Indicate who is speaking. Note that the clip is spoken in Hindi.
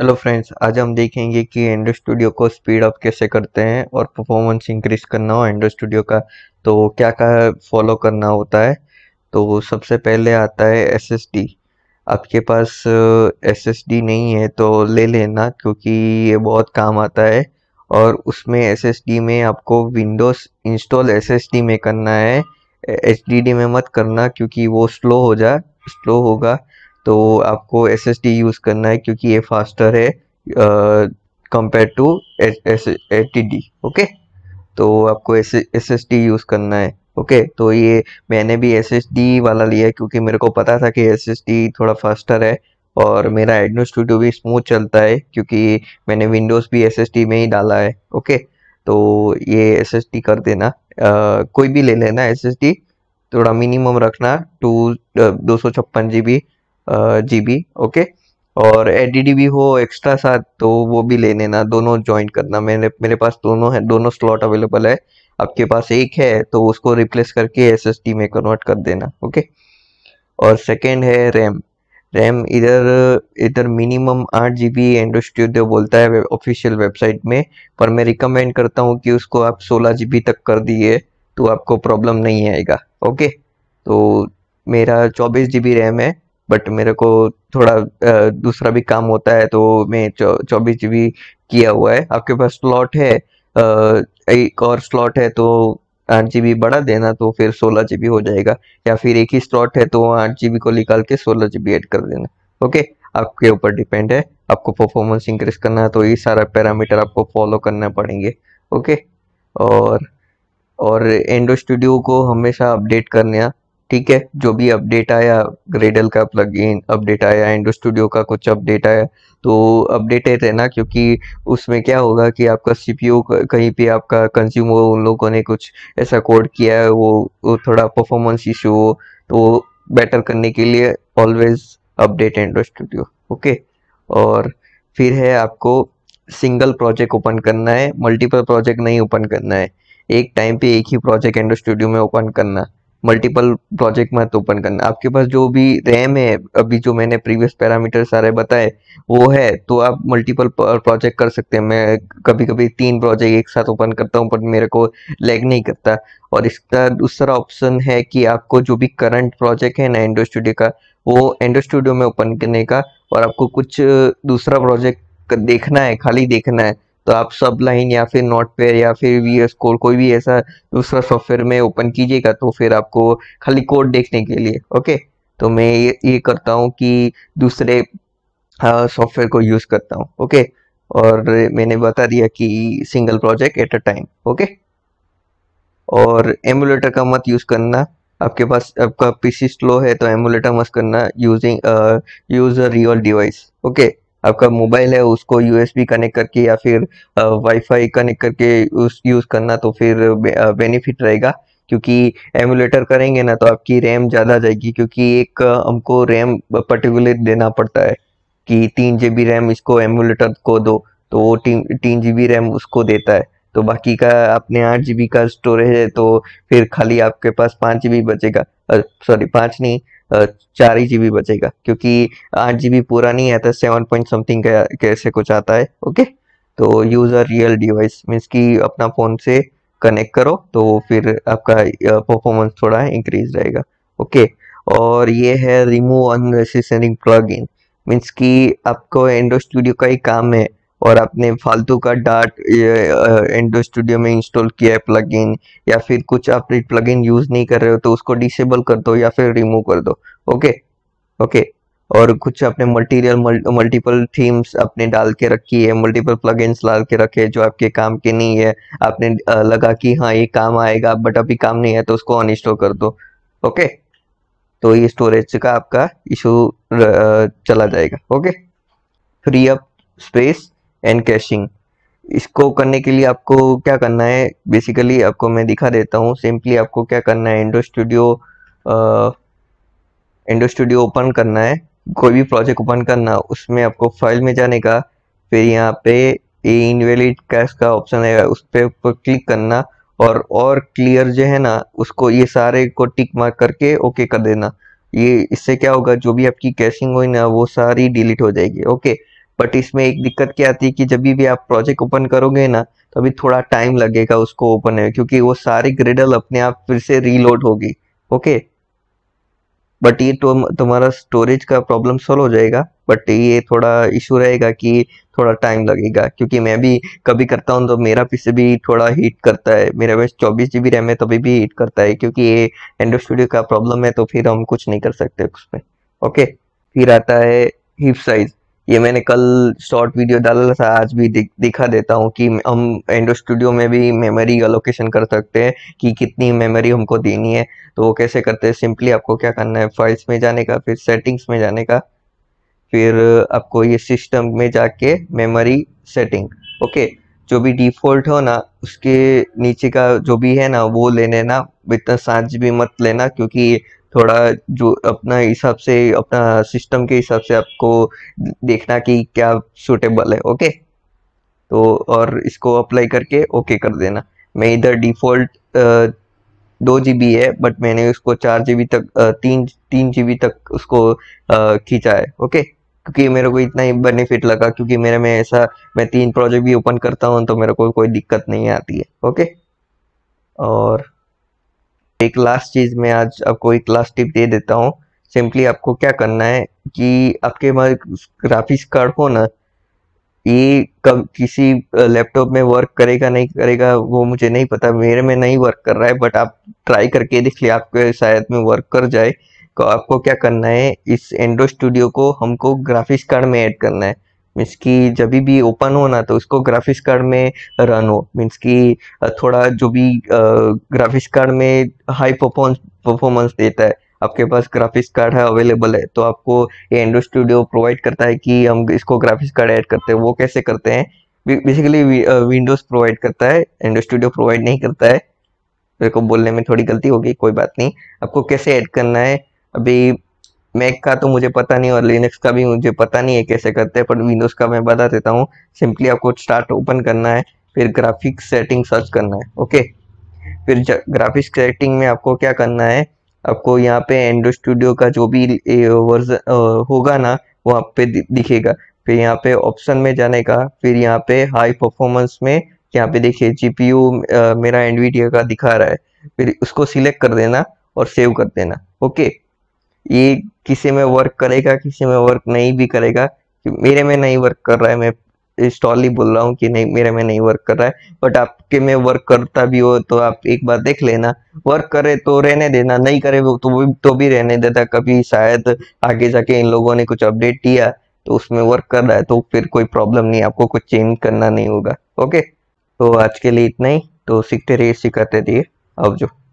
Speaker 1: हेलो फ्रेंड्स आज हम देखेंगे कि एंड्रो स्टूडियो को स्पीड अप कैसे करते हैं और परफॉर्मेंस इंक्रीज करना हो एंड्रो स्टूडियो का तो क्या क्या फॉलो करना होता है तो सबसे पहले आता है एसएसडी आपके पास एसएसडी नहीं है तो ले लेना क्योंकि ये बहुत काम आता है और उसमें एसएसडी में आपको विंडोज़ इंस्टॉल एस में करना है एच में मत करना क्योंकि वो स्लो हो जाए स्लो होगा तो आपको एस एस डी यूज़ करना है क्योंकि ये फास्टर है compare to S T D okay तो आपको एस एस डी यूज़ करना है ओके okay, तो ये मैंने भी एस एस डी वाला लिया है क्योंकि मेरे को पता था कि एस एस डी थोड़ा फास्टर है और मेरा एडनो स्टूडियो भी स्मूथ चलता है क्योंकि मैंने विंडोज़ भी एस एस डी में ही डाला है ओके okay, तो ये एस एस डी कर देना आ, कोई भी ले लेना एस एस डी थोड़ा मिनिमम रखना टू दो सौ छप्पन जी बी जी ओके और एडीडी भी हो एक्स्ट्रा साथ तो वो भी ले लेना दोनों ज्वाइन करना मेरे मेरे पास दोनों है दोनों स्लॉट अवेलेबल है आपके पास एक है तो उसको रिप्लेस करके एस में कन्वर्ट कर देना ओके और सेकेंड है रैम रैम इधर इधर मिनिमम आठ जी बी एंड बोलता है ऑफिशियल वेबसाइट में पर मैं रिकमेंड करता हूँ कि उसको आप सोलह जी बी तक कर दिए तो आपको प्रॉब्लम नहीं आएगा ओके तो मेरा चौबीस जी बी रैम है बट मेरे को थोड़ा दूसरा भी काम होता है तो मैं चौबीस जी बी किया हुआ है आपके पास स्लॉट है एक और स्लॉट है तो आठ जी बढ़ा देना तो फिर सोलह जी हो जाएगा या फिर एक ही स्लॉट है तो आठ जी को निकाल के सोलह जी एड कर देना ओके आपके ऊपर डिपेंड है आपको परफॉर्मेंस इंक्रीज करना है तो ये सारा पैरामीटर आपको फॉलो करना पड़ेंगे ओके और और एंडो स्टूडियो को हमेशा अपडेट करना ठीक है जो भी अपडेट आया ग्रेडल का प्लगइन अपडेट आया एंडो स्टूडियो का कुछ अपडेट आया तो अपडेटेड ना क्योंकि उसमें क्या होगा कि आपका सीपीयू कहीं पे आपका कंज्यूम हो उन लोगों ने कुछ ऐसा कोड किया है वो, वो थोड़ा परफॉर्मेंस इश्यू हो तो बेटर करने के लिए always update Android Studio okay और फिर है आपको सिंगल प्रोजेक्ट ओपन करना है मल्टीपल प्रोजेक्ट नहीं ओपन करना है एक टाइम पे एक ही प्रोजेक्ट एंडो स्टूडियो में ओपन करना मल्टीपल प्रोजेक्ट में तो ओपन करना आपके पास जो भी रैम है अभी जो मैंने प्रीवियस पैरामीटर सारे बताए वो है तो आप मल्टीपल प्रोजेक्ट कर सकते हैं मैं कभी कभी तीन प्रोजेक्ट एक साथ ओपन करता हूँ पर मेरे को लैग नहीं करता और इसका दूसरा ऑप्शन है कि आपको जो भी करंट प्रोजेक्ट है ना एंडो स्टूडियो का वो एंडो स्टूडियो में ओपन करने का और आपको कुछ दूसरा प्रोजेक्ट देखना है खाली देखना है तो आप सब लाइन या फिर नॉट पेयर या फिर वी कोड कोई भी ऐसा दूसरा सॉफ्टवेयर में ओपन कीजिएगा तो फिर आपको खाली कोड देखने के लिए ओके तो मैं ये ये करता हूँ कि दूसरे सॉफ्टवेयर को यूज़ करता हूँ ओके और मैंने बता दिया कि single project at a time okay और एमुलेटर का मत यूज़ करना आपके पास आपका पीसी स्लो है तो एमुलेटर मत करना using use a real device okay आपका मोबाइल है उसको यूएसबी कनेक्ट करके या फिर वाईफाई कनेक्ट करके उस यूज़ करना तो फिर बेनिफिट रहेगा क्योंकि एमुलेटर करेंगे ना तो आपकी रैम ज़्यादा जाएगी क्योंकि एक हमको रैम पर्टिकुलर देना पड़ता है कि तीन जी रैम इसको एमुलेटर को दो तो वो तीन तीन जीबी रैम उसको देता है तो बाकी का आपने आठ जी का स्टोरेज है तो फिर खाली आपके पास पांच जी बचेगा सॉरी पांच नहीं चार ही जीबी बचेगा क्योंकि आठ जीबी पूरा नहीं आता सेवन पॉइंट समथिंग कैसे कुछ आता है ओके तो यूज़र रियल डिवाइस मीन्स कि अपना फ़ोन से कनेक्ट करो तो फिर आपका परफॉर्मेंस थोड़ा इंक्रीज रहेगा ओके और ये है remove unnecessary plug in means की आपको एंड्रॉइड स्टूडियो का ही काम है और आपने फालतू का डार्ट एंड्रो स्टूडियो में इंस्टॉल किया है प्लगइन या फिर कुछ आप प्लगइन यूज़ नहीं कर रहे हो तो उसको डिसेबल कर दो या फिर रिमूव कर दो ओके ओके और कुछ अपने मल्टीरियल मल्टीपल थीम्स अपने डाल के रखी है मल्टीपल प्लगइन्स डाल के रखे है जो आपके काम के नहीं है आपने लगा कि हाँ ये काम आएगा बट अभी काम नहीं है तो उसको अनइंस्टॉल कर दो ओके तो ये स्टोरेज का आपका इशू चला जाएगा okay free up space and caching इसको करने के लिए आपको क्या करना है बेसिकली आपको मैं दिखा देता हूँ सिंपली आपको क्या करना है Android Studio Android Studio open करना है कोई भी प्रोजेक्ट ओपन करना उसमें आपको फाइल में जाने का फिर यहाँ पे इनवेलिड कैश का ऑप्शन है उस पर क्लिक करना और और क्लियर जो है ना उसको ये सारे को टिक मार्क करके ओके कर देना ये इससे क्या होगा जो भी आपकी कैशिंग हुई ना वो सारी डिलीट हो जाएगी ओके बट इसमें एक दिक्कत क्या आती है कि जब भी आप प्रोजेक्ट ओपन करोगे ना तो अभी थोड़ा टाइम लगेगा उसको ओपन है क्योंकि वो सारी ग्रिडल अपने आप फिर से रीलोड होगी ओके बट ये तो तुम्हारा स्टोरेज का प्रॉब्लम सॉल्व हो जाएगा बट ये थोड़ा इशू रहेगा कि थोड़ा टाइम लगेगा क्योंकि मैं भी कभी करता हूँ तो मेरा पीछे भी थोड़ा हीट करता है मेरे पास चौबीस जी बी रैम है तभी भी हीट करता है क्योंकि ये एंड्रॉइड स्टूडियो का प्रॉब्लम है तो फिर हम कुछ नहीं कर सकते उसमें ओके फिर आता है हिप साइज ये मैंने कल शॉर्ट वीडियो डाला था आज भी दि, दिखा देता हूँ कि हम एंडो स्टूडियो में भी मेमोरी अलोकेशन कर सकते हैं कि कितनी मेमोरी हमको देनी है तो वो कैसे करते हैं सिंपली आपको क्या करना है फाइल्स में जाने का फिर सेटिंग्स में जाने का फिर आपको ये सिस्टम में जाके मेमोरी सेटिंग ओके जो भी डिफ़ॉल्ट हो ना उसके नीचे का जो भी है ना वो ले लेना इतना सांझ भी मत लेना क्योंकि थोड़ा जो अपना हिसाब से अपना सिस्टम के हिसाब से आपको देखना कि क्या सूटेबल है ओके तो और इसको अप्लाई करके ओके कर देना मैं इधर डिफ़ॉल्ट दो जी बी है बट मैंने उसको चार जी बी तक तीन तीन जी बी तक उसको खींचा है ओके क्योंकि मेरे को इतना ही बेनिफिट लगा क्योंकि मेरे में ऐसा मैं तीन प्रोजेक्ट भी ओपन करता हूँ तो मेरे को कोई दिक्कत नहीं आती है ओके और एक लास्ट चीज़ में आज आपको एक लास्ट टिप दे देता हूँ सिंपली आपको क्या करना है कि आपके पास ग्राफिक्स कार्ड हो ना ये कब किसी लैपटॉप में वर्क करेगा नहीं करेगा वो मुझे नहीं पता मेरे में नहीं वर्क कर रहा है बट आप ट्राई करके देख लिया आपके शायद में वर्क कर जाए तो आपको क्या करना है इस एंड्रो स्टूडियो को हमको ग्राफिक्स कार्ड में ऐड करना है मीन्स कि जब भी ओपन हो ना तो उसको ग्राफिक्स कार्ड में रन हो मीन्स कि थोड़ा जो भी ग्राफिक्स कार्ड में हाई परफॉर्मेंस परफॉर्मेंस देता है आपके पास ग्राफिक्स कार्ड है अवेलेबल है तो आपको ये एंड्रो स्टूडियो प्रोवाइड करता है कि हम इसको ग्राफिक्स कार्ड ऐड करते हैं वो कैसे करते हैं बेसिकली विंडोज़ प्रोवाइड करता है एंड्रो स्टूडियो प्रोवाइड नहीं करता है मेरे को बोलने में थोड़ी गलती होगी कोई बात नहीं आपको कैसे ऐड करना है अभी मैक का तो मुझे पता नहीं और लिनक्स का भी मुझे पता नहीं है कैसे करते हैं पर विंडोज़ का मैं बता देता हूँ सिंपली आपको स्टार्ट ओपन करना है फिर ग्राफिक सेटिंग सर्च करना है ओके फिर ग्राफिक सेटिंग में आपको क्या करना है आपको यहाँ पे एंड्रो स्टूडियो का जो भी वर्जन होगा ना वो आप पे दिखेगा फिर यहाँ पे ऑप्शन में जाने का फिर यहाँ पे हाई परफॉर्मेंस में यहाँ पे देखिए जीपीयू मेरा एनवीडिया का दिखा रहा है फिर उसको सिलेक्ट कर देना और सेव कर देना ओके ये किसी में वर्क करेगा किसी में वर्क नहीं भी करेगा कि मेरे में नहीं वर्क कर रहा है मैं स्टॉली बोल रहा हूँ कि नहीं मेरे में नहीं वर्क कर रहा है बट आपके में वर्क करता भी हो तो आप एक बार देख लेना वर्क करे तो रहने देना नहीं करे तो भी तो भी रहने देता कभी शायद आगे जाके इन लोगों ने कुछ अपडेट किया तो उसमें वर्क कर रहा है तो फिर कोई प्रॉब्लम नहीं आपको कुछ चेंज करना नहीं होगा ओके तो आज के लिए इतना ही तो सीखते रहिए सिखाते रहिए अब जो